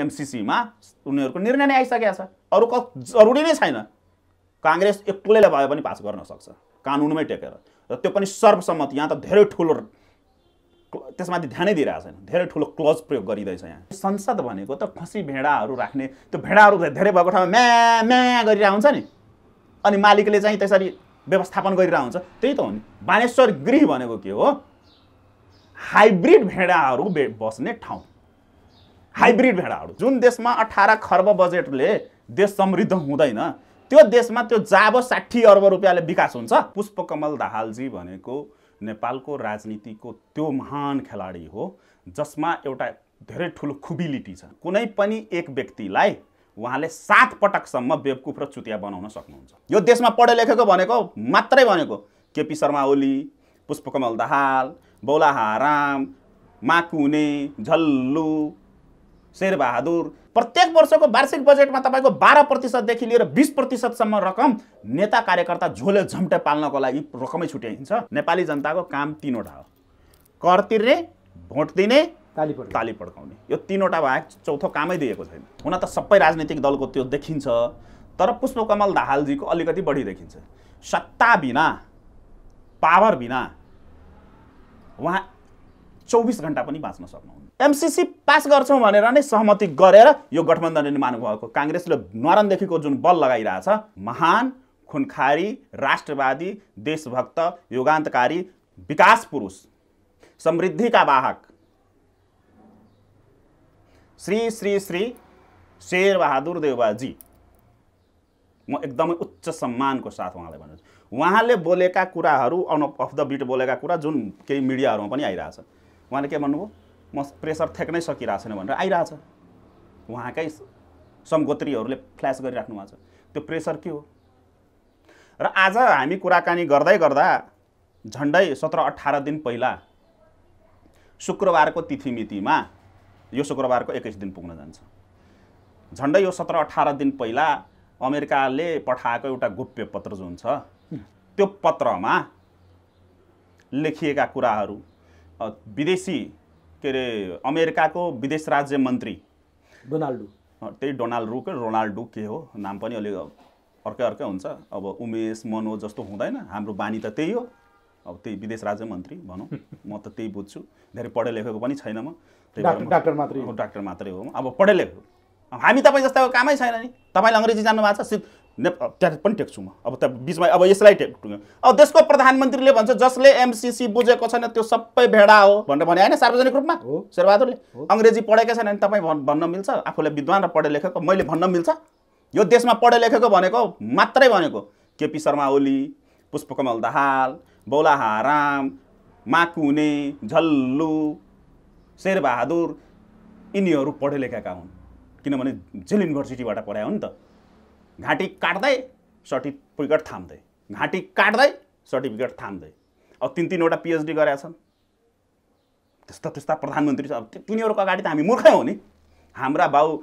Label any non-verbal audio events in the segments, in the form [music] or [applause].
एमसिसीमा उनीहरूको निर्णय नै आइसकेको छ अरू क जरुरी नै छैन काङ्ग्रेस एक्लैले भए पनि पास गर्न सक्छ कानुनमै टेकेर र त्यो पनि सर्वसम्मत यहाँ त धेरै ठुलो त्यसमाथि ध्यानै दिइरहेको छैन धेरै ठुलो क्लज प्रयोग गरिँदैछ यहाँ संसद भनेको त खसी भेडाहरू राख्ने त्यो भेडाहरू धेरै भएको ठाउँमा म्या म्या गरिरहेको हुन्छ नि अनि मालिकले चाहिँ त्यसरी व्यवस्थापन गरिरहेको हुन्छ त्यही त हो नि बानेश्वर गृह भनेको के हो हाइब्रिड भेडाहरू बे बस्ने ठाउँ हाइब्रिड भेडाहरू जुन देशमा अठार खर्ब बजेटले देश समृद्ध हुँदैन त्यो देशमा त्यो जाब साठी अर्ब रुपियाँले विकास हुन्छ पुष्पकमल दाहालजी भनेको नेपालको राजनीतिको त्यो महान खेलाडी हो जसमा एउटा धेरै ठुलो खुबिलिटी छ कुनै पनि एक व्यक्तिलाई उहाँले सात पटकसम्म बेवकुफ र चुतिया बनाउन सक्नुहुन्छ यो देशमा पढे लेखेको भनेको मात्रै भनेको केपी शर्मा ओली पुष्पकमल दाहाल बौलाहाराम माकुने झल्लु शेरबहादुर प्रत्येक वर्षको वार्षिक बजेटमा तपाईँको बाह्र प्रतिशतदेखि लिएर बिस प्रतिशतसम्म रकम नेता कार्यकर्ता झोले झम्टे पाल्नको लागि रकमै छुट्याइन्छ नेपाली जनताको काम तिनवटा हो कर तिर्ने भोट दिने ताली ताली पड्काउने यो तिनवटा बाहेक चौथो कामै दिएको छैन हुन त सबै राजनीतिक दलको त्यो देखिन्छ तर पुष्पकमल दाहालजीको अलिकति बढी देखिन्छ सत्ता बिना पावर बिना उहाँ चौबिस घन्टा पनि बाँच्न सक्नुहुन्छ एमसिसी पास गर्छौँ भनेर नै सहमति गरेर यो गठबन्धन निर्माण भएको काङ्ग्रेसले नरनदेखिको जुन बल लगाइरहेछ महान खुनखारी राष्ट्रवादी देशभक्त योगान्तकारी विकास पुरुष समृद्धिका वाहक श्री श्री श्री शेरबहादुर देवबाजी म एकदमै उच्च सम्मानको साथ उहाँलाई भन्छु उहाँले बोलेका कुराहरू अन अफ द बिट बोलेका कुरा जुन केही मिडियाहरूमा पनि आइरहेछ उहाँले के भन्नुभयो म प्रेसर थ्याक्नै सकिरहेको छैन भनेर आइरहेछ उहाँकै समगोत्रीहरूले फ्ल्यास गरिराख्नु भएको छ त्यो प्रेसर के हो र आज हामी कुराकानी गर्दै गर्दा झन्डै सत्र अठार दिन पहिला शुक्रबारको तिथिमितिमा यो शुक्रबारको एक्काइस दिन पुग्न जान्छ झन्डै यो सत्र अठार दिन पहिला अमेरिकाले पठाएको एउटा गोप्य पत्र जुन छ त्यो पत्रमा लेखिएका कुराहरू विदेशी के अरे अमेरिकाको विदेश राज्य मन्त्री डोनाल्डो त्यही डोनाल्ड रुकै रोनाल्डो के हो नाम पनि अलिक अर्कै अर्कै हुन्छ अब उमेश मनोज जस्तो हुँदैन हाम्रो बानी त त्यही हो अब त्यही विदेश राज्य मन्त्री भनौँ म त त्यही बुझ्छु धेरै पढे लेखेको पनि छैन म डाक्टर मात्रै हो डाक्टर मात्रै हो अब पढे लेखेको हामी तपाईँ जस्तो कामै छैन नि तपाईँले अङ्ग्रेजी जान्नु भएको छ नेप त्यहाँ पनि टेक्छु म अब त बिचमा अब यसलाई टेक्नु अब देशको प्रधानमन्त्रीले भन्छ जसले एमसिसी बुझेको छैन त्यो सबै भेडा हो भनेर भने होइन सार्वजनिक रूपमा हो शेरबहादुरले अङ्ग्रेजी पढेकै छैन भने तपाईँ भन्न मिल्छ आफूले विद्वान र पढे लेखेको मैले भन्न मिल्छ यो देशमा पढे लेखेको भनेको मात्रै भनेको केपी शर्मा ओली पुष्पकमल दाहाल बौलाहाराम माकुने झल्लु शेरबहादुर यिनीहरू पढे लेखेका हुन् किनभने जेल युनिभर्सिटीबाट पढाए हो नि त घाँटी काट्दै सर्टिफिकेट थाम्दै घाँटी काट्दै सर्टिफिकेट थाम्दै अब तिन तिनवटा पिएचडी गरेका छन् त्यस्ता त्यस्ता प्रधानमन्त्री छ अब तिनीहरूको अगाडि त हामी मूर्खै हो नि हाम्रा बाउ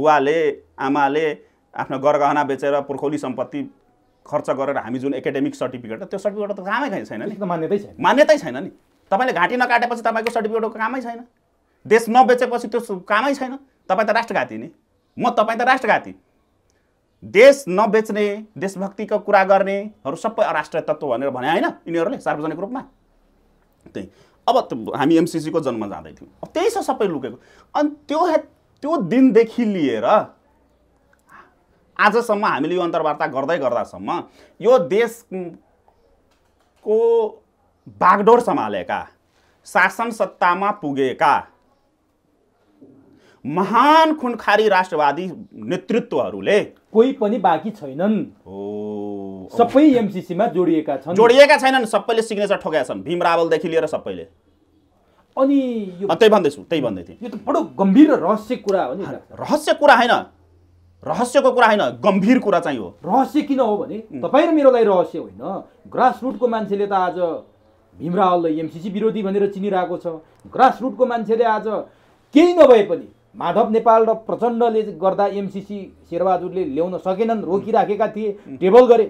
बुवाले आमाले आफ्नो गरगहना बेचेर पुर्खौली सम्पत्ति खर्च गरेर हामी जुन एकाडेमिक सर्टिफिकेट त्यो सर्टिफिकेट त कामै छैन नि मान्यतै छैन मान्यतै छैन नि तपाईँले घाँटी नकाटेपछि तपाईँको सर्टिफिकेटको कामै छैन देश नबेचेपछि त्यो कामै छैन तपाईँ त राष्ट्रघाती नि म तपाईँ त राष्ट्रघाती देश नबेच्ने देशभक्तिको कुरा गर्नेहरू सबै राष्ट्रिय तत्त्व भनेर भने होइन यिनीहरूले सार्वजनिक रूपमा त्यही अब हामी एमसिसीको जन्म जाँदैथ्यौँ अब त्यही छ सबै लुकेको अनि त्यो त्यो दिनदेखि लिएर आजसम्म हामीले यो अन्तर्वार्ता गर्दै गर्दासम्म यो देशको बागडोर सम्हालेका शासन सत्तामा पुगेका महान खुनखारी राष्ट्रवादी नेतृत्वहरूले कोही पनि बाँकी छैनन् हो सबै एमसिसीमा जोडिएका छन् जोडिएका छैनन् सबैले सिग्नेचर ठोकेका छन् भीम रावलदेखि लिएर सबैले अनि यो त्यही भन्दैछु त्यही भन्दै थिएँ यो त बडो गम्भीर र रहस्य कुरा हो नि रहस्य कुरा होइन रहस्यको कुरा होइन गम्भीर कुरा चाहिँ हो रहस्य किन हो भने तपाईँ र मेरो लागि रहस्य होइन ग्रासरुटको मान्छेले त आज भीमरावललाई एमसिसी विरोधी भनेर चिनिरहेको छ ग्रासरुटको मान्छेले आज केही नभए पनि माधव नेपाल र प्रचण्डले गर्दा एमसिसी शेरबहादुरले ल्याउन सकेनन् रोकिराखेका थिए टेबल गरे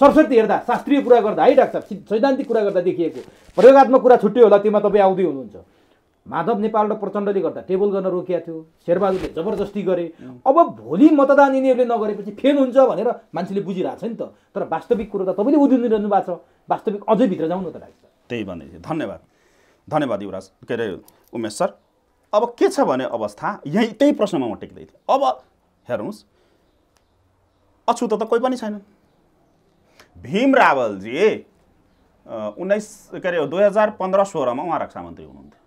सरस्वती हेर्दा शास्त्रीय कुरा गर्दा है डाक्टर सैद्धान्तिक कुरा गर्दा देखिएको प्रयोगत्मक कुरा छुट्टै होला त्योमा तपाईँ आउँदै हुनुहुन्छ माधव नेपाल र प्रचण्डले गर्दा टेबल गर्न रोकिएको थियो शेरबहादुरले जबरजस्ती गरे अब भोलि मतदान यिनीहरूले नगरेपछि फेल हुन्छ भनेर मान्छेले बुझिरहेको नि त तर वास्तविक कुरो त तपाईँले उदिनिरहनु भएको छ वास्तविक अझै भित्र न त डाक्टर त्यही भने धन्यवाद धन्यवाद युवराज के अरे उमेश सर अब के छ भने अवस्था यहीँ त्यही प्रश्नमा म टेक्दै थिएँ अब हेर्नुहोस् अछुत त कोही पनि छैन भीम रावलजी उन्नाइस के अरे दुई हजार पन्ध्र सोह्रमा उहाँ रक्षा मन्त्री हुनुहुन्थ्यो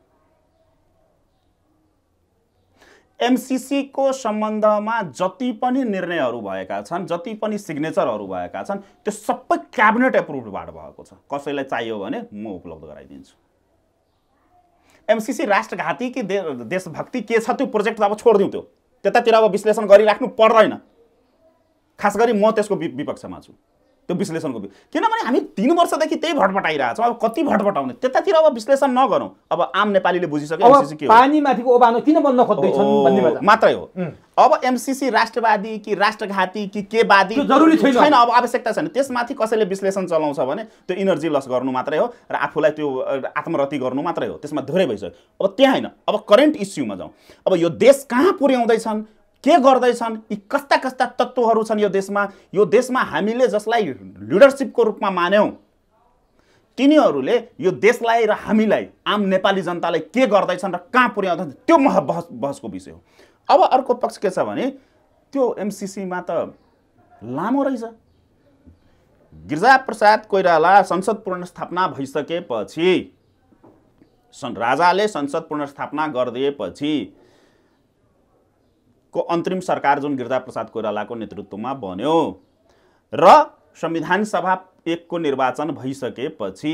एमसिसीको सम्बन्धमा जति पनि निर्णयहरू भएका छन् जति पनि सिग्नेचरहरू भएका छन् त्यो सबै क्याबिनेट एप्रुभबाट भएको छ कसैलाई चाहियो भने म उपलब्ध गराइदिन्छु एमसिसी राष्ट्रघाती कि दे देशभक्ति के छ त्यो प्रोजेक्ट त अब छोडिदिउँ त्यो त्यतातिर अब विश्लेषण गरिराख्नु पर्दैन खास गरी म त्यसको विपक्षमा छु त्यो विश्लेषणको किनभने हामी तिन वर्षदेखि त्यही छौँ अब कति भटभटाउने त्यतातिर अब विश्लेषण नगरौँ अब आम नेपालीले बुझिसक्यो पानीमाथिको ओबानो किन बन्न खोज्दैछन् मात्रै हो अब एमसिसी राष्ट्रवादी कि राष्ट्रघाती कि के वादी जरुरी छैन अब आवश्यकता छैन त्यसमाथि कसैले विश्लेषण चलाउँछ भने त्यो इनर्जी लस गर्नु मात्रै हो र आफूलाई त्यो आत्मरति गर्नु मात्रै हो त्यसमा धेरै भइसक्यो अब त्यहाँ होइन अब करेन्ट इस्युमा जाउँ अब यो देश कहाँ पुर्याउँदैछन् के गर्दैछन् यी कस्ता कस्ता तत्त्वहरू छन् यो देशमा यो देशमा हामीले जसलाई लिडरसिपको रूपमा मान्यौँ तिनीहरूले यो देशलाई र हामीलाई आम नेपाली जनतालाई के गर्दैछन् र कहाँ पुर्याउँदैछन् त्यो मह बहस बहसको विषय हो अब अर्को पक्ष के छ भने त्यो एमसिसीमा त लामो रहेछ गिरिजाप्रसाद कोइराला संसद पुनर्स्थापना भइसकेपछि राजाले संसद पुनर्स्थापना गरिदिएपछि को अन्तरिम सरकार जुन गिरिजाप्रसाद कोइरालाको नेतृत्वमा बन्यो र संविधान सभा एकको निर्वाचन भइसकेपछि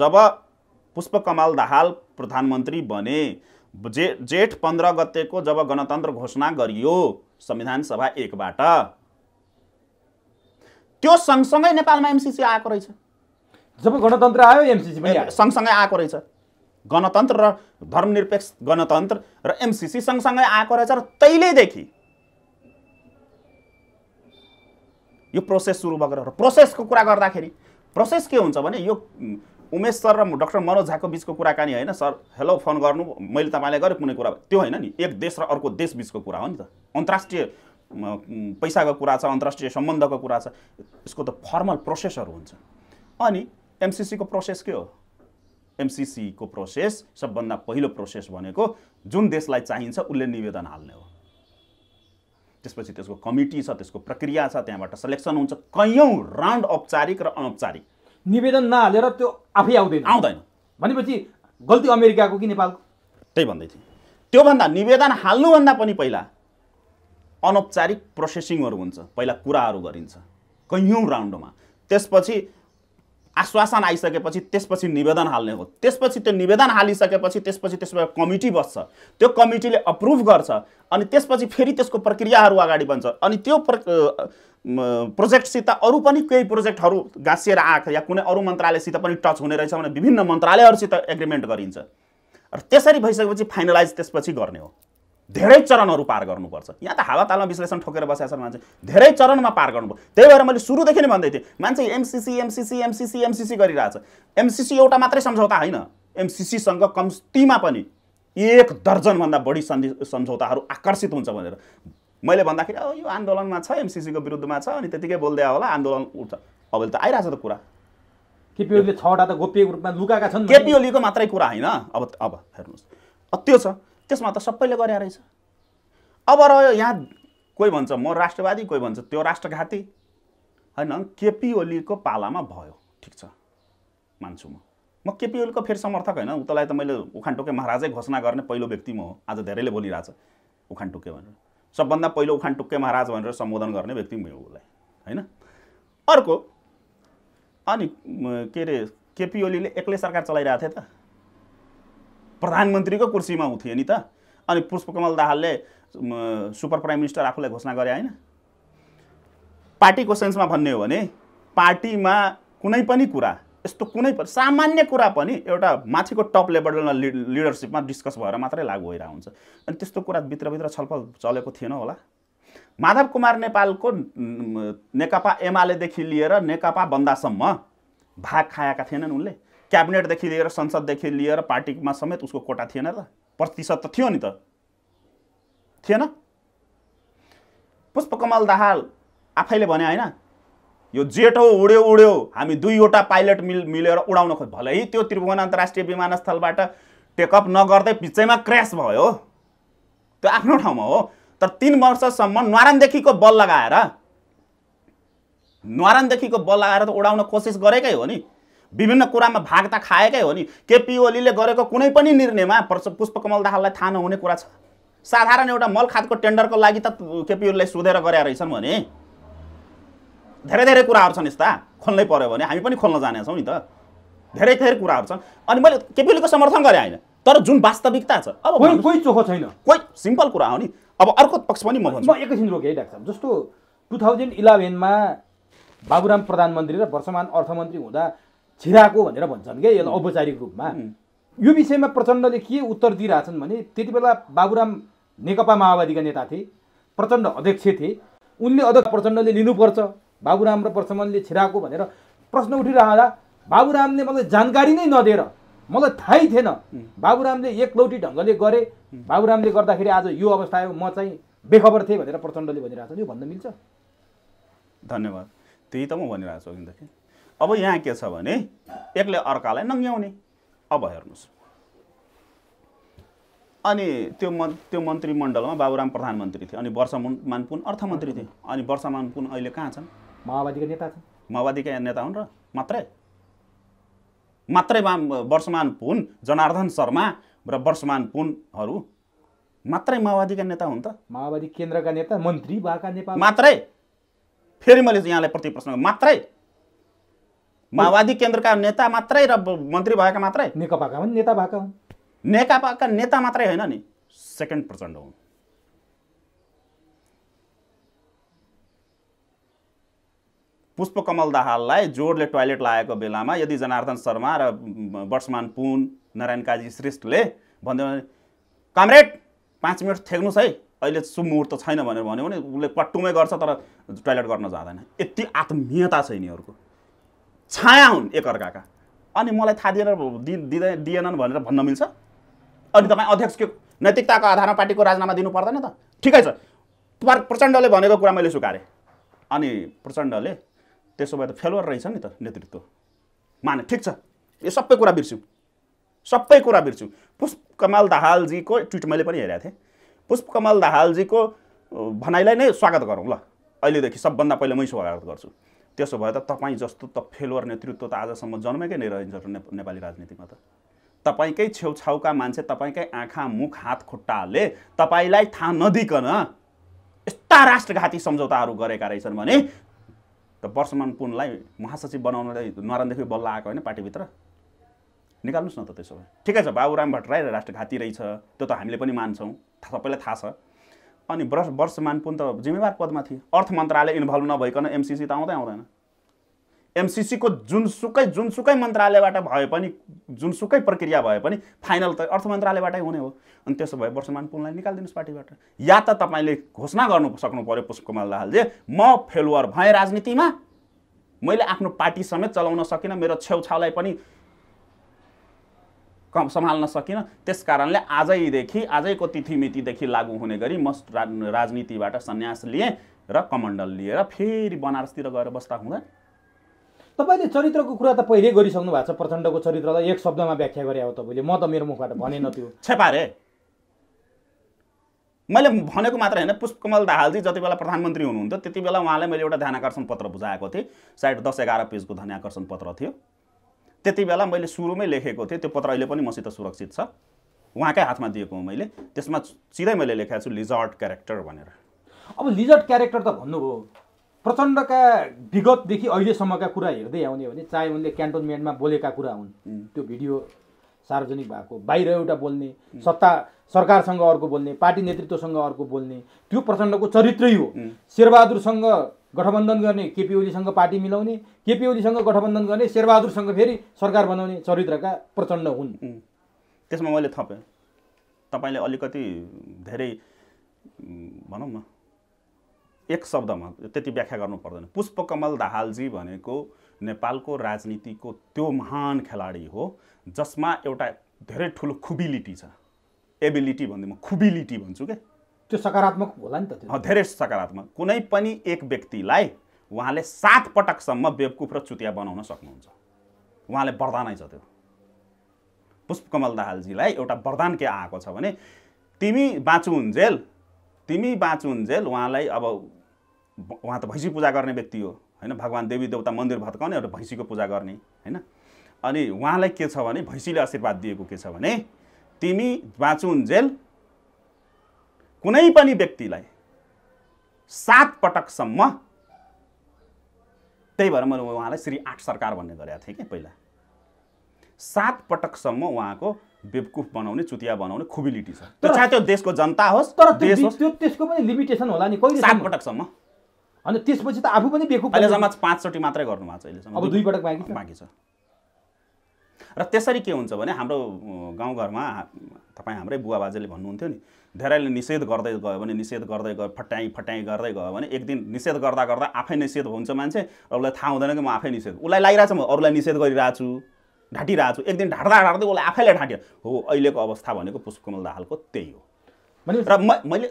जब पुष्पकमल दाहाल प्रधानमन्त्री बने जे जेठ पन्ध्र गतेको जब गणतन्त्र घोषणा गरियो संविधान सभा एकबाट त्यो सँगसँगै नेपालमा एमसिसी आएको रहेछ जब गणतन्त्र आयो एमसिसी सँगसँगै आएको रहेछ गणतन्त्र र धर्मनिरपेक्ष गणतन्त्र र एमसिसी सँगसँगै आएको रहेछ र तैलेदेखि यो प्रोसेस सुरु भएको र प्रोसेसको कुरा गर्दाखेरि प्रोसेस के हुन्छ भने यो उमेश सर र डक्टर मनोज झाको बिचको कुराकानी होइन सर हेलो फोन गर्नु मैले तपाईँले गरेँ कुनै कुरा त्यो होइन नि एक देश र अर्को देश बिचको कुरा हो नि त अन्तर्राष्ट्रिय पैसाको कुरा छ अन्तर्राष्ट्रिय सम्बन्धको कुरा छ यसको त फर्मल प्रोसेसहरू हुन्छ अनि एमसिसीको प्रोसेस के हो एमसिसीको प्रोसेस सबभन्दा पहिलो प्रोसेस भनेको जुन देशलाई चाहिन्छ उसले निवेदन हाल्ने हो त्यसपछि त्यसको कमिटी छ त्यसको प्रक्रिया छ त्यहाँबाट सेलेक्सन हुन्छ कैयौँ राउन्ड औपचारिक र अनौपचारिक निवेदन नहालेर त्यो आफै आउँदैन आउँदैन भनेपछि गल्ती अमेरिकाको कि नेपालको त्यही भन्दै थिएँ त्योभन्दा निवेदन हाल्नुभन्दा पनि पहिला अनौपचारिक प्रोसेसिङहरू हुन्छ पहिला कुराहरू गरिन्छ कैयौँ राउन्डमा त्यसपछि आश्वासन आइसकेपछि त्यसपछि निवेदन हाल्ने हो त्यसपछि त्यो निवेदन हालिसकेपछि त्यसपछि त्यसमा कमिटी बस्छ त्यो कमिटीले अप्रुभ गर्छ अनि त्यसपछि फेरि त्यसको प्रक्रियाहरू अगाडि बन्छ अनि त्यो प्र प्रोजेक्टसित अरू पनि केही प्रोजेक्टहरू गाँसिएर आएको या कुनै अरू मन्त्रालयसित पनि टच हुने रहेछ भने विभिन्न मन्त्रालयहरूसित एग्रिमेन्ट गरिन्छ र त्यसरी भइसकेपछि फाइनलाइज त्यसपछि गर्ने हो धेरै चरणहरू पार गर्नुपर्छ यहाँ त हावा तालमा विश्लेषण ठोकेर बसेका छन् मान्छे धेरै चरणमा पार गर्नुपर्छ त्यही भएर मैले सुरुदेखि नै भन्दै थिएँ मान्छे एमसिसी एमसिसी एमसिसी एमसिसी गरिरहेछ एमसिसी एउटा मात्रै सम्झौता होइन एमसिसीसँग कम्तीमा पनि एक दर्जनभन्दा बढी सन्धि सम्झौताहरू आकर्षित हुन्छ भनेर मैले भन्दाखेरि अब यो आन्दोलनमा छ एमसिसीको विरुद्धमा छ अनि त्यतिकै बोल्दै होला आन्दोलन उठ्छ अब त आइरहेछ त कुरा केपिओलीले छवटा त गोप्य रूपमा लुगाएका छन् केपिओलीको मात्रै कुरा होइन अब अब हेर्नुहोस् त्यो छ त्यसमा त सबैले गरे रहेछ अब रह्यो यहाँ कोही भन्छ म राष्ट्रवादी कोही भन्छ त्यो राष्ट्रघाती होइन केपी ओलीको पालामा भयो ठिक छ मान्छु म म केपी ओलीको फेरि समर्थक होइन उतालाई त मैले उखान टोके महाराजै घोषणा गर्ने पहिलो व्यक्ति म हो आज धेरैले बोलिरहेछ टोके भनेर सबभन्दा पहिलो उखान टुक्के महाराज भनेर सम्बोधन गर्ने व्यक्ति म हो उसलाई होइन अर्को अनि के अरे केपी ओलीले एक्लै सरकार चलाइरहेको थिएँ त प्रधानमन्त्रीको कुर्सीमा थिएँ नि त अनि पुष्पकमल दाहालले सुपर प्राइम मिनिस्टर आफूलाई घोषणा गरे होइन पार्टीको सेन्समा भन्ने हो भने पार्टीमा कुनै पनि कुरा यस्तो कुनै पनि सामान्य कुरा पनि एउटा माथिको टप लेभलमा लिडरसिपमा डिस्कस भएर मात्रै लागु भइरहेको हुन्छ अनि त्यस्तो कुरा भित्रभित्र छलफल चलेको थिएन होला माधव कुमार नेपालको नेकपा एमालेदेखि लिएर नेकपा बन्दासम्म भाग खाएका थिएनन् उनले क्याबिनेटदेखि लिएर संसददेखि लिएर पार्टीमा समेत उसको कोटा थिएन त प्रतिशत त थियो नि त थिएन पुष्पकमल दाहाल आफैले भने होइन यो जेठो उड्यो उड्यो हामी दुईवटा पाइलट मिल मिलेर उडाउन खोज भलै त्यो त्रिभुवन अन्तर्राष्ट्रिय विमानस्थलबाट टेकअप नगर्दै पिचैमा क्र्यास भयो त्यो आफ्नो ठाउँमा हो तर तिन वर्षसम्म न्वारानदेखिको बल लगाएर न्वारानदेखिको बल लगाएर त उडाउन कोसिस गरेकै हो नि विभिन्न कुरामा भाग त खाएकै हो नि केपी ओलीले गरेको कुनै पनि निर्णयमा पुष्पकमल दाहाललाई थाहा नहुने कुरा छ साधारण एउटा मल खादको टेन्डरको लागि त केपी ओलीलाई सोधेर गरे रहेछन् भने धेरै धेरै कुराहरू छन् यस्ता खोल्नै पऱ्यो भने हामी पनि खोल्न जानेछौँ नि त धेरै धेरै कुराहरू छन् अनि मैले केपी ओलीको समर्थन गरेँ होइन तर जुन वास्तविकता छ अब कोही कोही चोखो छैन कोही सिम्पल कुरा हो नि अब अर्को पक्ष पनि म भन्छु म एकैछिन है डाक्टर जस्तो टु थाउजन्ड इलेभेनमा बाबुराम प्रधानमन्त्री र वर्तमान अर्थमन्त्री हुँदा छिराएको भनेर भन्छन् क्या यसलाई औपचारिक रूपमा यो विषयमा प्रचण्डले के उत्तर दिइरहेछन् भने त्यति बेला बाबुराम नेकपा माओवादीका नेता थिए प्रचण्ड अध्यक्ष थिए उनले अध्यक्ष प्रचण्डले लिनुपर्छ बाबुराम र प्रचमनले छिराएको भनेर प्रश्न उठिरहँदा बाबुरामले मलाई जानकारी नै नदिएर मलाई थाहै थिएन बाबुरामले एकलौटी ढङ्गले गरे बाबुरामले गर्दाखेरि आज यो अवस्था आयो म चाहिँ बेखबर थिएँ भनेर प्रचण्डले भनिरहेको छ यो भन्न मिल्छ धन्यवाद त्यही त म भनिरहेको छु अघिदेखि अब यहाँ के छ भने एकले अर्कालाई नङ्ग्याउने अब हेर्नुहोस् अनि त्यो मन् त्यो मन्त्रीमण्डलमा बाबुराम प्रधानमन्त्री थिए अनि वर्ष मानपुन अर्थमन्त्री थिए अनि वर्ष मानपुन अहिले कहाँ छन् माओवादीका नेता छन् माओवादीका नेता हुन् र मात्रै मात्रै मा वर्षमान पुन जनार्दन शर्मा र वर्षमान पुनहरू मात्रै माओवादीका नेता हुन् त माओवादी केन्द्रका नेता मन्त्री नेपाल भएका मात्रै फेरि मैले यहाँलाई प्रति प्रश्न मात्रै माओवादी केन्द्रका नेता मात्रै र मन्त्री भएका मात्रै नेकपाका पनि नेता भएका हुन् नेकपाका नेता मात्रै होइन नि सेकेन्ड प्रचण्ड हुन् पुष्पकमल दाहाललाई जोडले टोयलेट लागेको बेलामा यदि जनार्दन शर्मा र वर्षमान पुन नारायण काजी श्रेष्ठले भन्दै भने कामरेड पाँच मिनट थ्याक्नुहोस् है अहिले सु मुहूर्त छैन भनेर भन्यो भने उसले पट्टुमै गर्छ तर टोयलेट गर्न जाँदैन यति आत्मीयता छ यिनीहरूको छाया हुन् एकअर्काका अनि मलाई थाहा दिएन दिँदै दिएनन् भनेर भन्न मिल्छ अनि तपाईँ अध्यक्षको नैतिकताको आधारमा पार्टीको राजीनामा दिनु पर्दैन त ठिकै छ प्रचण्डले भनेको कुरा मैले सुकारेँ अनि प्रचण्डले त्यसो भए त फेलवर रहेछ नि त नेतृत्व माने ठिक छ यो सबै कुरा बिर्स्यौँ सबै कुरा बिर्स्यौँ पुष्पकमल दाहालजीको ट्विट मैले पनि हेरेको थिएँ पुष्पकमल दाहालजीको भनाइलाई नै स्वागत गरौँ ल अहिलेदेखि सबभन्दा पहिला मै स्वागत गर्छु त्यसो भए त तपाईँ जस्तो त फेलोर नेतृत्व त आजसम्म जन्मेकै नै रहन्छ नेपाली राजनीतिमा त तपाईँकै छेउछाउका मान्छे तपाईँकै आँखा मुख हात खुट्टाले तपाईँलाई थाहा नदिकन यस्ता राष्ट्रघाती सम्झौताहरू गरेका रहेछन् भने त वर्षमान पुनलाई महासचिव बनाउनलाई नरानदेखि बल्ल आएको होइन पार्टीभित्र निकाल्नुहोस् न त त्यसो भए ठिकै छ बाबुराम भट्टराई राष्ट्रघाती रहेछ त्यो त हामीले पनि मान्छौँ सबैलाई थाहा छ अनि वर्ष वर्ष मानपुन त जिम्मेवार पदमा थिए अर्थ मन्त्रालय इन्भल्भ नभइकन एमसिसी त आउँदै आउँदैन एमसिसीको जुनसुकै जुनसुकै मन्त्रालयबाट भए पनि जुनसुकै प्रक्रिया भए पनि फाइनल त अर्थ मन्त्रालयबाटै हुने हो अनि त्यसो भए वर्षमान पुललाई निकालिदिनुहोस् पार्टीबाट या त तपाईँले घोषणा गर्नु सक्नु पऱ्यो पुष्पकमल दाहालले म फेलुवर भएँ राजनीतिमा मैले आफ्नो पार्टी समेत चलाउन सकिनँ मेरो छेउछाउलाई पनि कम सम्हाल्न सकिनँ त्यस कारणले आजैदेखि आजैको तिथिमितिदेखि लागु हुने गरी म राजनीतिबाट सन्यास लिएँ र कमण्डल लिएर फेरि बनारसतिर गएर बस्दा हुँदैन तपाईँले चरित्रको कुरा त पहिल्यै गरिसक्नु भएको छ प्रचण्डको चरित्रलाई एक शब्दमा व्याख्या गरे हो तपाईँले म त मेरो मुखबाट भनेन त्यो छेपारे मैले भनेको मात्र होइन पुष्पकमल दाहालजी जति बेला प्रधानमन्त्री हुनुहुन्थ्यो त्यति बेला उहाँलाई मैले एउटा ध्यानकर्षण पत्र बुझाएको थिएँ सायद दस एघार पेजको ध्यानकर्षण पत्र थियो त्यति बेला मैले सुरुमै लेखेको थिएँ त्यो पत्र अहिले पनि मसित सुरक्षित छ उहाँकै हातमा दिएको हो मैले त्यसमा सिधै मैले लेखाएको छु लिजर्ट क्यारेक्टर भनेर अब लिजर्ट क्यारेक्टर त भन्नुभयो प्रचण्डका विगतदेखि अहिलेसम्मका कुरा हेर्दै आउने हो भने चाहे उनले क्यान्टोनमेन्टमा बोलेका कुरा हुन् त्यो भिडियो सार्वजनिक भएको बाहिर एउटा बोल्ने सत्ता सरकारसँग अर्को बोल्ने पार्टी नेतृत्वसँग अर्को बोल्ने त्यो प्रचण्डको चरित्रै हो शेरबहादुरसँग गठबन्धन गर्ने केपी ओलीसँग पार्टी मिलाउने केपी ओलीसँग गठबन्धन गर्ने शेरबहादुरसँग फेरि सरकार बनाउने चरित्रका प्रचण्ड हुन् त्यसमा मैले थपेँ तपाईँले अलिकति धेरै भनौँ न एक शब्दमा त्यति व्याख्या गर्नु पर्दैन पुष्पकमल दाहालजी भनेको नेपालको राजनीतिको त्यो महान खेलाडी हो जसमा एउटा धेरै ठुलो खुबिलिटी छ एबिलिटी भन्दै म खुबिलिटी भन्छु क्या त्यो सकारात्मक होला नि त धेरै सकारात्मक कुनै पनि एक व्यक्तिलाई उहाँले सात पटकसम्म बेवकुफ र चुतिया बनाउन सक्नुहुन्छ उहाँले वरदानै छ त्यो पुष्पकमल दाहालजीलाई एउटा वरदान के आएको छ भने तिमी बाँचुन्जेल तिमी बाँचुन्जेल उहाँलाई अब उहाँ त भैँसी पूजा गर्ने व्यक्ति हो होइन भगवान् देवी देवता मन्दिर भत्काउने एउटा भैँसीको पूजा गर्ने होइन अनि उहाँलाई के छ भने भैँसीले आशीर्वाद दिएको के छ भने तिमी बाँचुन्जेल कुनै पनि व्यक्तिलाई सात पटकसम्म त्यही भएर मैले उहाँलाई श्री आठ सरकार भन्ने गरेको थिएँ कि पहिला सात पटकसम्म उहाँको बेवकुफ बनाउने चुतिया बनाउने खुबिलिटी छ त्यो चाहे त्यो देशको जनता होस् तर त्यो त्यसको पनि लिमिटेसन होला नि कहिले सात पटकसम्म अनि त्यसपछि त आफू पनि बेवकुफ अहिलेसम्म पाँचचोटि मात्रै गर्नुभएको छ अहिलेसम्म अब दुई पटक बाँकी छ र त्यसरी के हुन्छ भने हाम्रो गाउँघरमा तपाईँ हाम्रै बुवा बाजेले भन्नुहुन्थ्यो नि धेरैले निषेध गर्दै गयो भने निषेध गर्दै गयो फट्याइ फट्याइ गर्दै गयो भने एक दिन निषेध गर्दा गर्दा आफै निषेध हुन्छ मान्छे र उसलाई थाहा हुँदैन कि म आफै निषेध उसलाई लागिरहेछ म अरूलाई निषेध गरिरहेको छु ढाँटिरहेको छु एक दिन ढाँट्दा ढाँट्दै उसलाई आफैलाई ढाँट्यो हो अहिलेको अवस्था भनेको पुष्पकमल दाहालको त्यही हो र मैले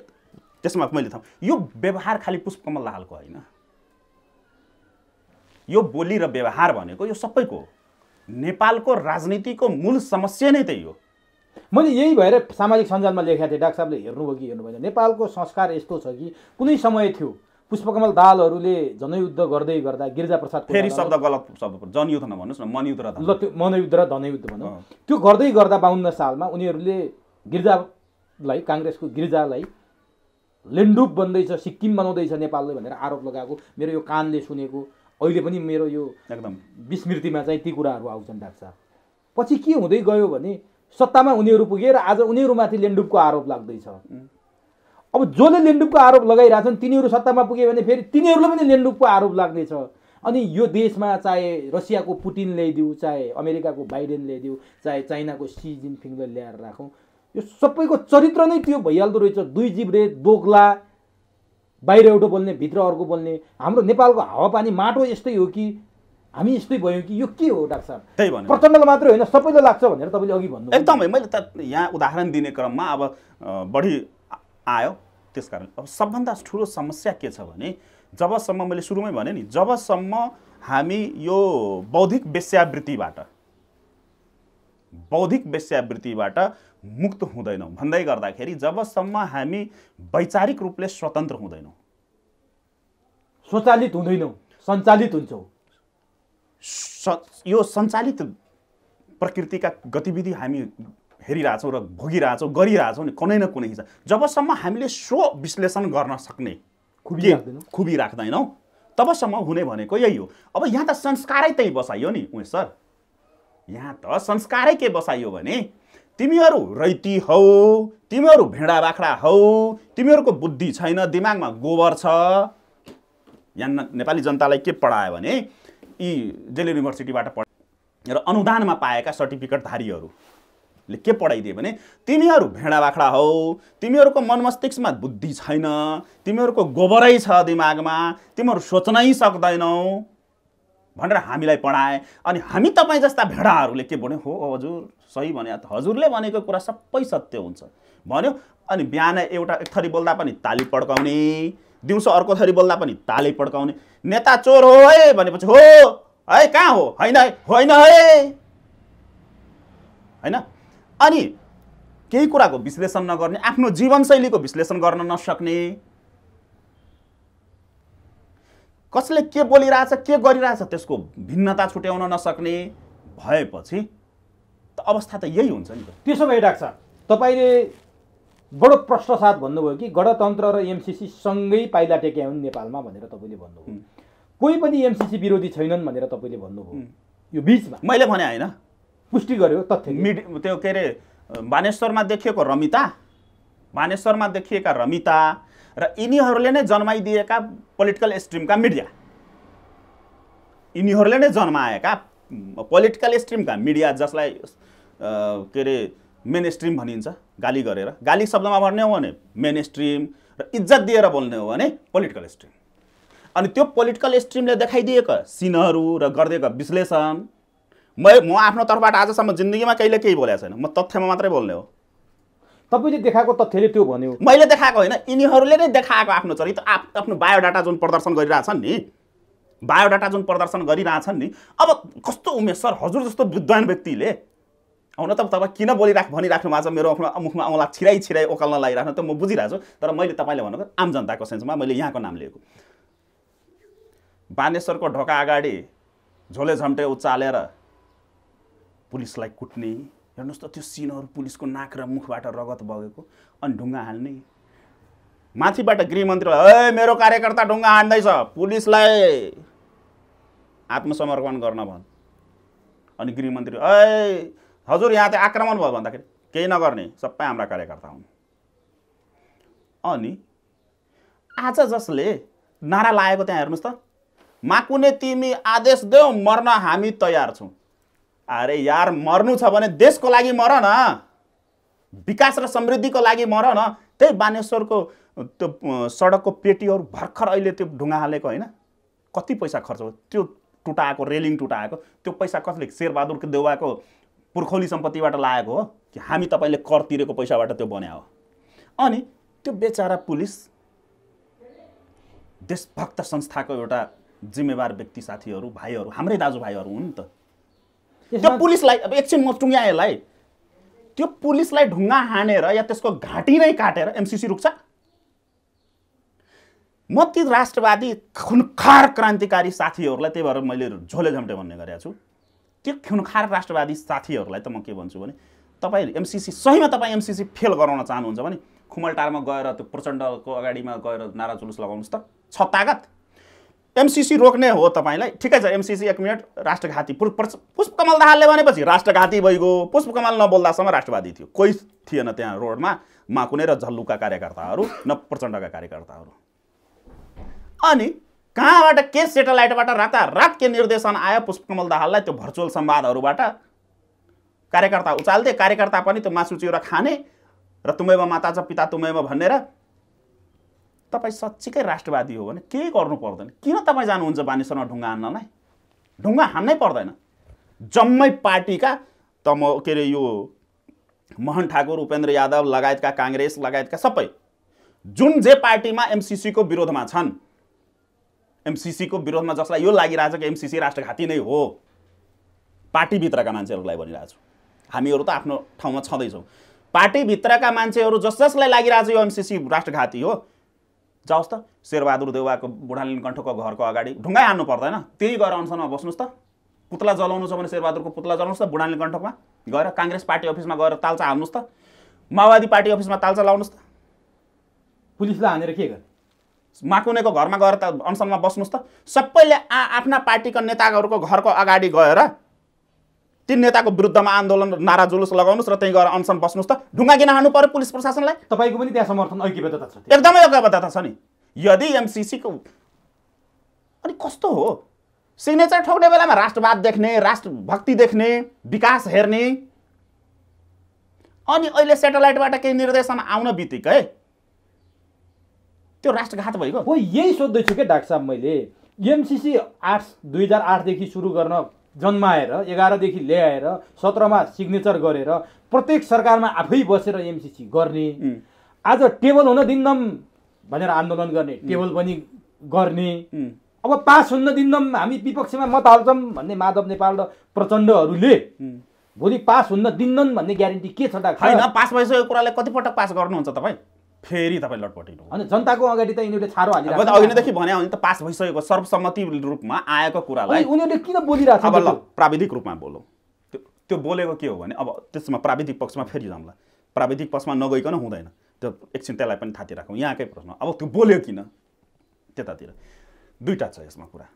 त्यसमा मैले थाहा यो व्यवहार खालि पुष्पकमल दाहालको होइन यो बोली र व्यवहार भनेको यो सबैको हो नेपालको राजनीतिको मूल समस्या नै त्यही हो मैले यही भएर सामाजिक सञ्जालमा लेखेको थिएँ डाक्टर साहबले हेर्नुभयो कि हेर्नु भएन नेपालको संस्कार यस्तो छ कि कुनै समय थियो पुष्पकमल दालहरूले जनयुद्ध गर्दै गर्दा गिरिजाप्रसाद फेरि शब्द गलत शब्द जनयुद्ध नभन्नुहोस् न मनयुद्ध र ल त्यो मनयुद्ध र धनयुद्ध भनौँ त्यो गर्दै गर्दा बाहुन्न सालमा उनीहरूले गिरिजालाई काङ्ग्रेसको गिरिजालाई लेन्डुप बन्दैछ सिक्किम बनाउँदैछ नेपालले भनेर आरोप लगाएको मेरो यो कानले सुनेको अहिले पनि मेरो यो एकदम विस्मृतिमा चाहिँ ती कुराहरू आउँछन् डाक्टर साहब पछि के हुँदै गयो भने सत्तामा उनीहरू पुगे र आज उनीहरूमाथि लेन्डुपको आरोप लाग्दैछ अब जसले लेन्डुपको आरोप लगाइरहेछन् तिनीहरू सत्तामा पुगे भने फेरि तिनीहरूले पनि लेन्डुपको आरोप लाग्नेछ अनि यो देशमा चाहे रसियाको पुटिन ल्याइदिऊ चाहे अमेरिकाको बाइडेन ल्याइदिऊ चाहे चाइनाको सी जिनफिङलाई ल्याएर राखौँ यो सबैको चरित्र नै त्यो भइहाल्दो रहेछ दुई जिब्रे दोग्ला बाहिर एउटा बोल्ने भित्र अर्को बोल्ने हाम्रो नेपालको हावापानी माटो यस्तै हो कि हामी यस्तै भयौँ कि यो के हो डाक्टर साहब त्यही भन्नु प्रचण्डलाई मात्रै होइन सबैलाई लाग्छ भनेर तपाईँले अघि भन्नु एकदमै मैले त यहाँ उदाहरण दिने क्रममा अब बढी आयो त्यस कारण अब सबभन्दा ठुलो समस्या के छ भने जबसम्म मैले सुरुमै भने नि जबसम्म हामी यो बौद्धिक वेश्यावृत्तिबाट बौद्धिक वेश्यावृत्तिबाट मुक्त हुँदैनौँ भन्दै गर्दाखेरि जबसम्म हामी वैचारिक रूपले स्वतन्त्र हुँदैनौँ स्वचालित हुँदैनौँ सञ्चालित हुन्छौँ स यो सञ्चालित प्रकृतिका गतिविधि हामी हेरिरहेछौँ र भोगिरहेछौँ गरिरहेछौँ नि कुनै न कुनै हिसाब जबसम्म हामीले स्व विश्लेषण गर्न सक्ने खुबी खुबी राख्दैनौँ तबसम्म हुने भनेको यही हो अब यहाँ त संस्कारै त्यही बसाइयो नि उयो सर यहाँ त संस्कारै के बसाइयो भने तिमीहरू रैती हौ तिमीहरू भेडा बाख्रा हौ तिमीहरूको बुद्धि छैन दिमागमा गोबर छ यहाँ नेपाली जनतालाई के पढायो भने यी जेल युनिभर्सिटीबाट पढ र अनुदानमा पाएका सर्टिफिकेटधारीहरूले के पढाइदियो भने तिमीहरू भेडा बाख्रा हौ तिमीहरूको मन मस्तिष्कमा बुद्धि छैन तिमीहरूको गोबरै छ दिमागमा तिमीहरू सोच्नै सक्दैनौ भनेर हामीलाई पढाए अनि हामी तपाईँ जस्ता भेडाहरूले के भन्यो हो हजुर सही भने हजुरले भनेको कुरा सबै सत्य हुन्छ भन्यो अनि बिहान एउटा एक थरी बोल्दा पनि ताली पड्काउने दिउँसो अर्को थरी बोल्दा पनि ताली पड्काउने नेता चोर हो है भनेपछि हो है कहाँ हो होइन है होइन है होइन अनि केही कुराको विश्लेषण नगर्ने आफ्नो जीवनशैलीको विश्लेषण गर्न नसक्ने कसले के बोलिरहेछ के गरिरहेछ त्यसको भिन्नता छुट्याउन नसक्ने भएपछि त अवस्था त यही हुन्छ नि त त्यसो भए डाक्टर साहब तपाईँले बडो प्रश्नसाथ भन्नुभयो कि गणतन्त्र र एमसिसी सँगै पाइला टेक्या हुन् नेपालमा भनेर तपाईँले भन्नुभयो कोही पनि एमसिसी विरोधी छैनन् भनेर तपाईँले भन्नुभयो यो बिचमा मैले भने होइन पुष्टि गर्यो तथ्य मिड त्यो के अरे बानेश्वरमा देखिएको रमिता बानेश्वरमा देखिएका रमिता र यिनीहरूले नै जन्माइदिएका पोलिटिकल स्ट्रिमका मिडिया यिनीहरूले नै जन्माएका पोलिटिकल स्ट्रिमका मिडिया जसलाई के अरे मेन स्ट्रिम भनिन्छ गाली गरेर गाली शब्दमा भन्ने हो भने मेन स्ट्रिम र इज्जत दिएर बोल्ने हो भने पोलिटिकल स्ट्रिम अनि त्यो पोलिटिकल स्ट्रिमले देखाइदिएका सिनहरू र गरिदिएका विश्लेषण म म आफ्नो तर्फबाट आजसम्म जिन्दगीमा कहिले केही बोलेको छैन म तथ्यमा मात्रै बोल्ने हो तपाईँले देखाएको तथ्यले त्यो भन्यो मैले देखाएको होइन यिनीहरूले नै देखाएको आफ्नो चरित्र आफ्नो बायोडाटा जुन प्रदर्शन गरिरहेछन् नि बायोडाटा जुन प्रदर्शन गरिरहेछन् नि अब कस्तो उमेश सर हजुर जस्तो विद्वान व्यक्तिले आउन त तपाईँ किन बोलिराख भनिराख्नु भएको छ मेरो आफ्नो मुखमा औँला छिराइ छिराइ ओकल्न लागिराख्नु त म बुझिरहेको छु तर मैले तपाईँले भनेको आम जनताको सेन्समा मैले यहाँको नाम लिएको बानेश्वरको ढोका अगाडि झोले झम्टे उचालेर पुलिसलाई कुट्ने हेर्नुहोस् त त्यो सिनहरू पुलिसको नाक र मुखबाट रगत बगेको अनि ढुङ्गा हाल्ने माथिबाट गृहमन्त्री ए मेरो कार्यकर्ता ढुङ्गा हान्दैछ पुलिसलाई आत्मसमर्पण गर्न भन् अनि गृहमन्त्री ए हजुर यहाँ त आक्रमण भयो भन्दाखेरि केही नगर्ने सबै हाम्रा कार्यकर्ता हुन् अनि आज जसले नारा लागेको त्यहाँ हेर्नुहोस् त माकुने तिमी आदेश देऊ मर्न हामी तयार छौँ अरे यार मर्नु छ भने देशको लागि मर न विकास र समृद्धिको लागि मर न त्यही बानेश्वरको त्यो सडकको पेटीहरू भर्खर अहिले त्यो ढुङ्गा हालेको होइन कति पैसा खर्च हो त्यो टुटाएको रेलिङ टुटाएको त्यो पैसा कसले शेरबहादुरको देउवाको पुर्खौली सम्पत्तिबाट लागेको हो कि हामी तपाईँले कर तिरेको पैसाबाट त्यो बन्या हो अनि त्यो बेचारा पुलिस देशभक्त संस्थाको एउटा जिम्मेवार व्यक्ति साथीहरू भाइहरू हाम्रै दाजुभाइहरू हुन् त त्यो पुलिसलाई अब एकछिन म टुङ्गा यसलाई त्यो पुलिसलाई ढुङ्गा हानेर या त्यसको घाँटी नै काटेर एमसिसी रुक्छ म ती राष्ट्रवादी खुनखार क्रान्तिकारी साथीहरूलाई त्यही भएर मैले झोले झम्टे भन्ने गरेको छु त्यो खुनखार राष्ट्रवादी साथीहरूलाई त म के भन्छु भने तपाईँ एमसिसी सहीमा तपाईँ एमसिसी फेल गराउन चाहनुहुन्छ भने खुमलटारमा गएर त्यो प्रचण्डको अगाडिमा गएर नारा जुलुस लगाउनुहोस् त छत्तागत एमसिसी रोक्ने हो तपाईँलाई ठिकै छ एमसिसी एक मिनट राष्ट्रघाती पुष्पकमल दाहालले भनेपछि राष्ट्रघाती भइगयो पुष्पकमल नबोल्दासम्म राष्ट्रवादी थियो कोही थिएन त्यहाँ रोडमा कुनै र झल्लुका कार्यकर्ताहरू न प्रचण्डका कार्यकर्ताहरू अनि कहाँबाट के सेटेलाइटबाट रात के निर्देशन आयो पुष्पकमल दाहाललाई त्यो भर्चुअल संवादहरूबाट कार्यकर्ता उचाल्दे कार्यकर्ता पनि त्यो मासु चिउरा खाने र तुमैमा माता छ पिता तुमैमा भनेर तपाईँ सच्चिकै राष्ट्रवादी हो भने केही गर्नु पर्दैन किन तपाईँ जानुहुन्छ बानेश्वरमा ढुङ्गा हान्नलाई ढुङ्गा हान्नै पर्दैन जम्मै पार्टीका त म के अरे यो मोहन ठाकुर उपेन्द्र यादव लगायतका काङ्ग्रेस लगायतका सबै जुन जे पार्टीमा एमसिसीको विरोधमा छन् एमसिसीको विरोधमा जसलाई यो लागिरहेछ कि एमसिसी राष्ट्रघाती नै हो पार्टीभित्रका मान्छेहरूलाई भनिरहेको हामीहरू त आफ्नो ठाउँमा छँदैछौँ पार्टीभित्रका मान्छेहरू जस जसलाई लागिरहेछ यो एमसिसी राष्ट्रघाती हो जाओस् त शेरबहादुर देवाको बुढालिन कण्ठको घरको अगाडि ढुङ्गा हान्नु पर्दैन त्यही गएर अनसनमा बस्नुहोस् त पुतला जलाउनु छ भने शेरबहादुरको पुतला जलाउनुहोस् त बुढालिन कण्ठकमा गएर काङ्ग्रेस पार्टी अफिसमा गएर तालचा हाल्नुहोस् त माओवादी पार्टी अफिसमा तालचा लाउनुहोस् त पुलिसलाई हानेर के गर्ने माकुनेको घरमा गएर त अनसनमा बस्नुहोस् त सबैले आ आफ्ना पार्टीका नेताहरूको घरको अगाडि गएर ती नेताको विरुद्धमा आन्दोलन नारा जुलुस लगाउनुहोस् र त्यहीँ गएर अनसन बस्नुहोस् त ढुङ्गा किन हान्नु पऱ्यो पुलिस प्रशासनलाई तपाईँको पनि त्यहाँ समर्थन ऐक्यबद्धता छ एकदमै ऐक्यबद्धता छ नि यदि एमसिसीको अनि कस्तो हो सिग्नेचर ठोक्ने बेलामा राष्ट्रवाद देख्ने राष्ट्रभक्ति देख्ने विकास हेर्ने अनि अहिले सेटेलाइटबाट केही निर्देशन आउन बित्तिकै त्यो राष्ट्रघात भइगयो हो यही सोध्दैछु क्या डाक्टर साहब मैले एमसिसी आठ दुई हजार आठदेखि सुरु गर्न जन्माएर एघारदेखि ल्याएर सत्रमा सिग्नेचर गरेर प्रत्येक सरकारमा आफै बसेर एमसिसी गर्ने आज टेबल हुन दिन्दम भनेर आन्दोलन गर्ने टेबल पनि गर्ने अब पास हुन दिन्दम हामी विपक्षमा मत हाल्छौँ भन्ने माधव नेपाल र प्रचण्डहरूले भोलि पास हुन दिन्दन भन्ने ग्यारेन्टी के छ त पास भइसकेको कुरालाई कतिपटक पास गर्नुहुन्छ तपाईँ फेरि तपाईँ लटपटिनु अनि जनताको अगाडि त यिनीहरूले छारो हालिरहेको अघि नैदेखि भने त पास भइसकेको सर्वसम्मति रूपमा आएको कुरालाई उनीहरूले किन बोलिरहेको अब ल प्राविधिक रूपमा बोलौँ त्यो त्यो बोलेको के हो भने अब त्यसमा प्राविधिक पक्षमा फेरि जाउँला प्राविधिक पक्षमा नगइकन हुँदैन त्यो एकछिन त्यसलाई पनि थाती राखौँ यहाँकै प्रश्न अब त्यो बोल्यो किन त्यतातिर दुईवटा छ यसमा कुरा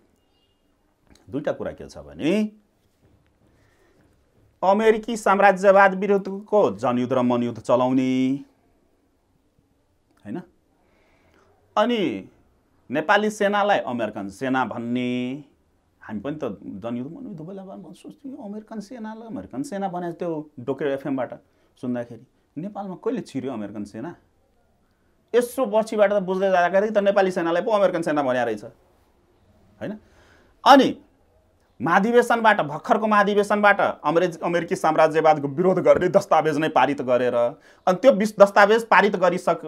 दुईवटा कुरा के छ भने अमेरिकी साम्राज्यवाद विरुद्धको जनयुद्ध र मनयुद्ध चलाउने होइन अनि नेपाली सेनालाई अमेरिकन सेना भन्ने हामी पनि त जनयुद्ध मनयुद्ध बेला भन्छु अमेरिकन सेनालाई अमेरिकन सेना बनाएको त्यो डोकेर एफएमबाट सुन्दाखेरि नेपालमा कहिले छिर्यो अमेरिकन सेना यसो पछिबाट त बुझ्दै जाँदाखेरि त नेपाली सेनालाई पो अमेरिकन सेना भन्या रहेछ होइन अनि महाधिवेशनबाट भर्खरको महाधिवेशनबाट अमेरिज अमेरिकी साम्राज्यवादको विरोध गर्ने दस्तावेज नै पारित गरेर अनि त्यो विश दस्तावेज पारित गरिसक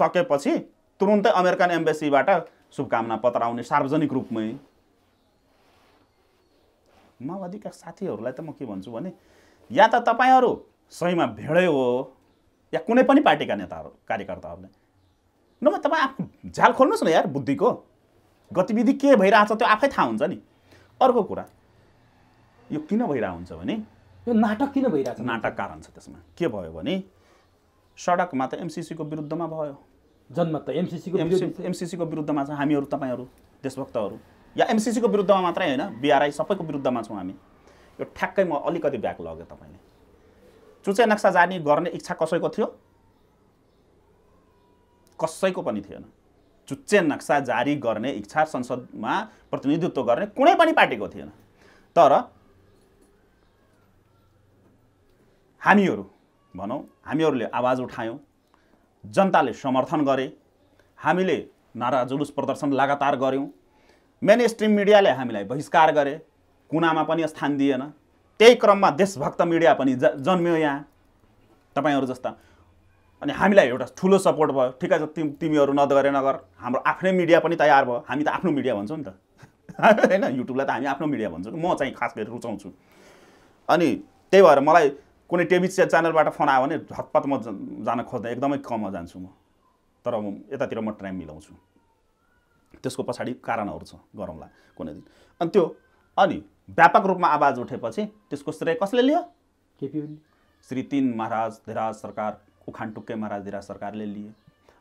सकेपछि तुरुन्तै अमेरिकन एम्बेसीबाट शुभकामना पत्र आउने सार्वजनिक रूपमै माओवादीका साथीहरूलाई त म के भन्छु भने या त तपाईँहरू सहीमा भेडै हो या कुनै पनि पार्टीका नेताहरू कार्यकर्ताहरूले नभए तपाईँ आफ्नो झ्याल खोल्नुहोस् न यार बुद्धिको गतिविधि के भइरहेछ त्यो आफै थाहा हुन्छ नि अर्को कुरा यो किन भइरहेको हुन्छ भने यो नाटक किन भइरहेको छ नाटक कारण छ त्यसमा के भयो भने सडकमा त एमसिसीको विरुद्धमा भयो जनमत एमसिसीको एमसिसीको विरुद्धमा छ हामीहरू तपाईँहरू देशभक्तहरू या एमसिसीको विरुद्धमा मात्रै होइन बिआरआई सबैको विरुद्धमा छौँ हामी यो ठ्याक्कै म अलिकति ब्याक लग्यो तपाईँले चुचे नक्सा जाने गर्ने इच्छा कसैको थियो कसैको पनि थिएन चुच्चे नक्सा जारी गर्ने इच्छा संसदमा प्रतिनिधित्व गर्ने कुनै पनि पार्टीको थिएन तर हामीहरू भनौँ हामीहरूले आवाज उठायौँ जनताले समर्थन गरे हामीले नारा जुलुस प्रदर्शन लगातार गऱ्यौँ मेन स्ट्रिम मिडियाले हामीलाई बहिष्कार गरे कुनामा पनि स्थान दिएन त्यही क्रममा देशभक्त मिडिया पनि ज जन्म्यो यहाँ तपाईँहरू जस्ता अनि हामीलाई एउटा ठुलो सपोर्ट भयो ठिकै छ तिमी तिमीहरू नगरे नगर हाम्रो आफ्नै मिडिया पनि तयार भयो हामी त आफ्नो मिडिया भन्छौँ नि त [laughs] होइन युट्युबलाई त हामी आफ्नो मिडिया भन्छौँ म चाहिँ खास गरी रुचाउँछु अनि त्यही भएर मलाई कुनै टिभी च्यानलबाट फोन आयो भने झतपत म जान खोज्दा एकदमै कम जान्छु म तर म यतातिर म टाइम मिलाउँछु त्यसको पछाडि कारणहरू छ गरौँला कुनै दिन अनि त्यो अनि व्यापक रूपमा आवाज उठेपछि त्यसको श्रेय कसले लियो केपी श्री तिन महाराज धेराज सरकार उखान महाराज राजधिराज सरकारले लिए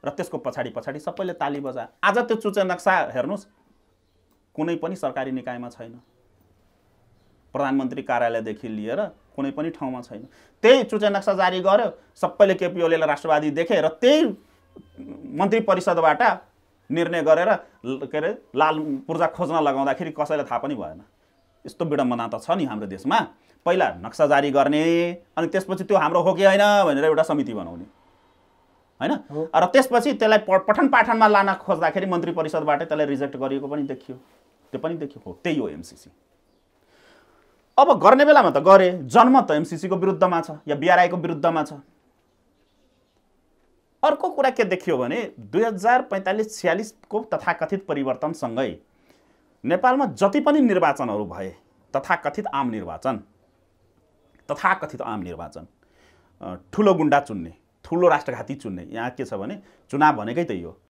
र त्यसको पछाडि पछाडि सबैले ताली बजाए आज त्यो चुचे नक्सा हेर्नुहोस् कुनै पनि सरकारी निकायमा छैन प्रधानमन्त्री कार्यालयदेखि लिएर कुनै पनि ठाउँमा छैन त्यही चुचे नक्सा जारी गर्यो सबैले केपी ओलीले राष्ट्रवादी देखे र त्यही मन्त्री परिषदबाट निर्णय गरेर के अरे लाल पूर्जा खोज्न लगाउँदाखेरि कसैलाई थाहा पनि भएन यस्तो विडम्बना त छ नि हाम्रो देशमा पहिला नक्सा जारी गर्ने अनि त्यसपछि त्यो हाम्रो हो कि होइन भनेर एउटा समिति बनाउने होइन र त्यसपछि त्यसलाई पठन पाठनमा लान खोज्दाखेरि मन्त्री परिषदबाटै त्यसलाई रिजेक्ट गरिएको पनि देखियो त्यो पनि देखियो हो त्यही हो एमसिसी अब गर्ने बेलामा त गरे जन्म त एमसिसीको विरुद्धमा छ या बिआरआईको विरुद्धमा छ अर्को कुरा के देखियो भने दुई हजार पैँतालिस छ्यालिसको तथाकथित परिवर्तनसँगै नेपालमा जति पनि निर्वाचनहरू भए तथाकथित आम निर्वाचन तथाकथित आम निर्वाचन ठुलो गुन्डा चुन्ने ठुलो राष्ट्रघाती चुन्ने यहाँ के छ भने चुनाव भनेकै त्यही हो